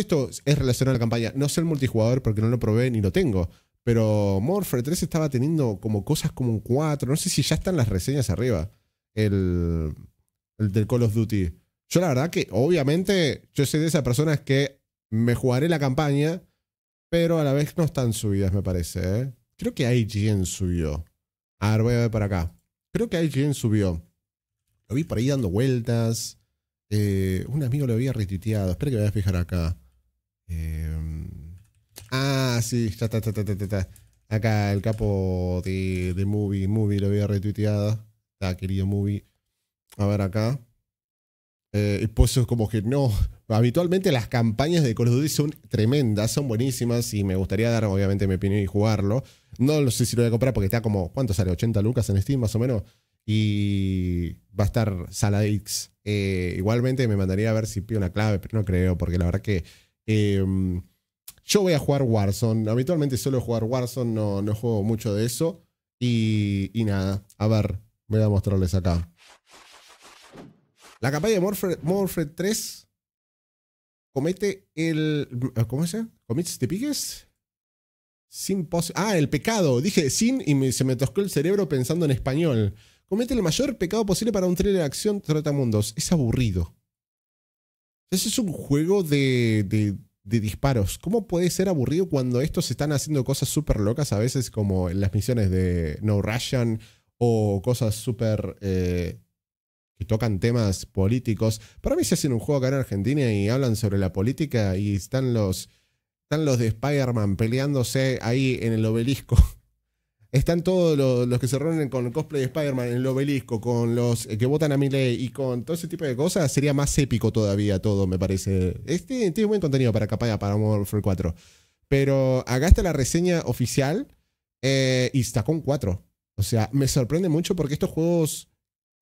Esto es relacionado a la campaña. No sé el multijugador porque no lo probé ni lo tengo. Pero Morpher 3 estaba teniendo como cosas como un 4. No sé si ya están las reseñas arriba. El, el del Call of Duty. Yo la verdad que, obviamente, yo soy de esas personas que me jugaré la campaña, pero a la vez no están subidas, me parece. ¿eh? Creo que IGN subió. A ver, voy a ver para acá. Creo que IGN subió. Lo vi por ahí dando vueltas. Eh, un amigo lo había retuiteado. Espero que me a fijar acá. Em, ah, sí, ya está, Acá el capo de, de, Movie, Movie lo había retuiteado. Está, querido Movie. A ver acá. Eh, y pues es como que no. Habitualmente las campañas de Call of Duty son tremendas, son buenísimas y me gustaría dar obviamente mi opinión y jugarlo. No lo sé si lo voy a comprar porque está como, ¿cuánto sale? 80 lucas en Steam más o menos. Y va a estar Sala X. Eh, igualmente me mandaría a ver si pido una clave, pero no creo porque la verdad que Em, yo voy a jugar Warzone. Habitualmente suelo jugar Warzone, no, no juego mucho de eso. Y, nada, a ver, voy a mostrarles acá. La campaña de Morphe, 3 comete el. ¿Cómo se llama? ¿Commits te Sin ah, el pecado. Dije sin y se me toscó el cerebro pensando en español. Comete el mayor pecado posible para un thriller de acción trata mundos. Es aburrido. Ese es un juego de, disparos. ¿Cómo puede ser aburrido cuando estos están haciendo cosas súper locas a veces como en las misiones de No Russian o cosas súper... Eh, que tocan temas políticos. Para mí se hacen un juego acá en Argentina y hablan sobre la política y están los, están los de Spider-Man peleándose ahí en el obelisco. Están todos los, que se reúnen con el cosplay de Spider-Man en el obelisco, con los que votan a Miley y con todo ese tipo de cosas, sería más épico todavía todo, me parece. Este tiene buen contenido para Capaya, para Warfare 4. Pero acá está la reseña oficial eh, y está con 4. O sea, me sorprende mucho porque estos juegos,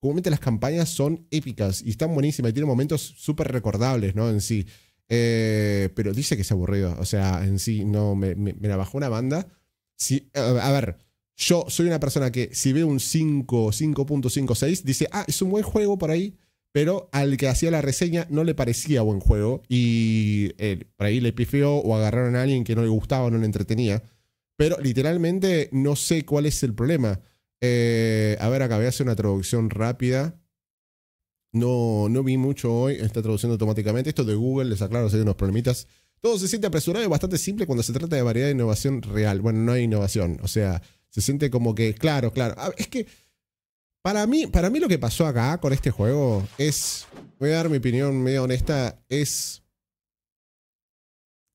comúnmente las campañas son épicas y están buenísimas y tienen momentos súper recordables, ¿no? En sí. Eh, pero dice que es aburrido. O sea, en sí, no, me, me, la bajó una banda. Sí, a ver, yo soy una persona que si ve un 5, 5.56, dice, ah, es un buen juego por ahí, pero al que hacía la reseña no le parecía buen juego y eh, por ahí le pifió o agarraron a alguien que no le gustaba o no le entretenía. Pero literalmente no sé cuál es el problema. Eh, a ver, acabé voy hacer una traducción rápida. No, no vi mucho hoy, está traduciendo automáticamente. Esto de Google, les aclaro, hay unos problemitas. Todo se siente apresurado y bastante simple cuando se trata de variedad de innovación real. Bueno, no hay innovación, o sea, se siente como que, claro, claro. Ah, es que para mí, para mí lo que pasó acá con este juego es, voy a dar mi opinión medio honesta, es...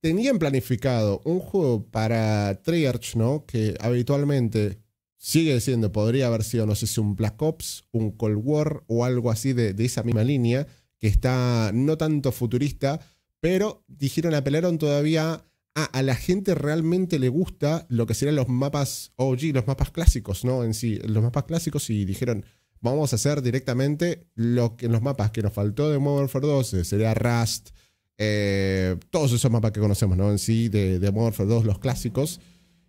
Tenían planificado un juego para Treyarch, ¿no? Que habitualmente sigue siendo, podría haber sido, no sé si un Black Ops, un Cold War o algo así de, de esa misma línea, que está no tanto futurista, pero dijeron, apelaron todavía Ah, a la gente realmente le gusta lo que serían los mapas OG, los mapas clásicos, ¿no? En sí, los mapas clásicos y dijeron, vamos a hacer directamente lo que en los mapas que nos faltó de Modern Warfare 2, eh, sería Rust, eh, todos esos mapas que conocemos, ¿no? En sí, de, de Modern 2, los clásicos,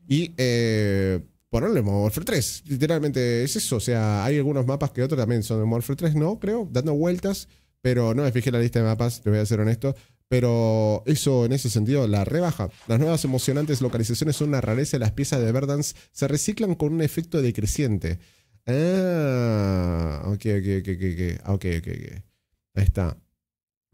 y eh, ponerle Modern Warfare 3. Literalmente es eso, o sea, hay algunos mapas que otros también son de Modern 3, ¿no? Creo, dando vueltas, pero no me fijé la lista de mapas, te voy a ser honesto. Pero eso, en ese sentido, la rebaja. Las nuevas emocionantes localizaciones son una rareza las piezas de Verdance se reciclan con un efecto decreciente. Ah, ok, ok, ok, ok, ok, ah, ok, Ahí está.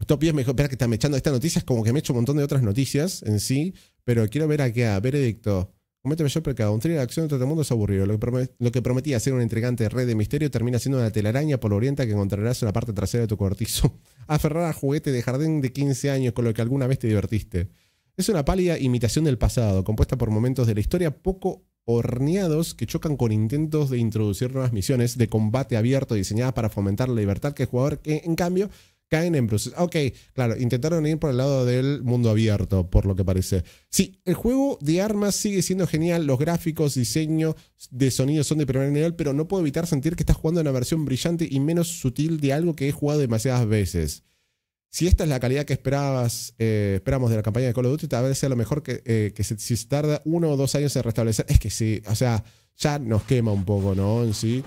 Top 10 mejor. Espera que están echando esta noticias como que me echo un montón de otras noticias en sí. Pero quiero ver a a Veredicto. Comete mayor pecado. Un thriller de acción de todo el mundo es aburrido. Lo que, prometía ser una intrigante red de misterio termina siendo una telaraña polvorienta que encontrarás en la parte trasera de tu cortizo. Aferrar a juguete de jardín de 15 años con lo que alguna vez te divertiste. Es una pálida imitación del pasado, compuesta por momentos de la historia poco horneados que chocan con intentos de introducir nuevas misiones de combate abierto diseñadas para fomentar la libertad que el jugador, que en cambio caen en bruces. Ok, claro, intentaron ir por el lado del mundo abierto, por lo que parece. Sí, el juego de armas sigue siendo genial, los gráficos, diseño de sonido son de primer nivel, pero no puedo evitar sentir que estás jugando una versión brillante y menos sutil de algo que he jugado demasiadas veces. Si esta es la calidad que esperabas, eh, esperamos de la campaña de Call of Duty, tal vez sea lo mejor que, eh, si se tarda uno o dos años en restablecer. Es que sí, o sea, ya nos quema un poco, ¿no? En sí.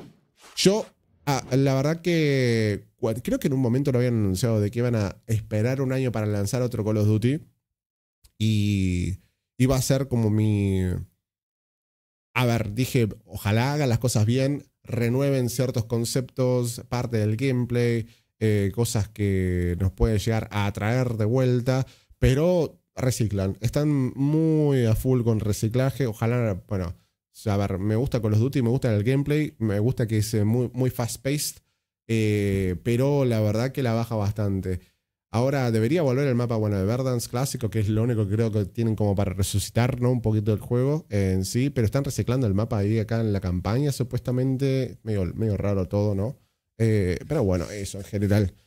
Yo Ah, la verdad que creo que en un momento lo habían anunciado de que iban a esperar un año para lanzar otro Call of Duty. Y iba a ser como mi... A ver, dije, ojalá hagan las cosas bien, renueven ciertos conceptos, parte del gameplay, eh, cosas que nos puede llegar a atraer de vuelta, pero reciclan. Están muy a full con reciclaje. Ojalá, bueno, a ver, me gusta con los Duty, me gusta el gameplay, me gusta que es eh, muy, muy fast-paced, eh, pero la verdad que la baja bastante. Ahora debería volver el mapa bueno de Verdance clásico, que es lo único que creo que tienen como para resucitar ¿no? un poquito el juego en sí, pero están reciclando el mapa ahí acá en la campaña, supuestamente. Medio, raro todo, ¿no? Eh, pero bueno, eso en general.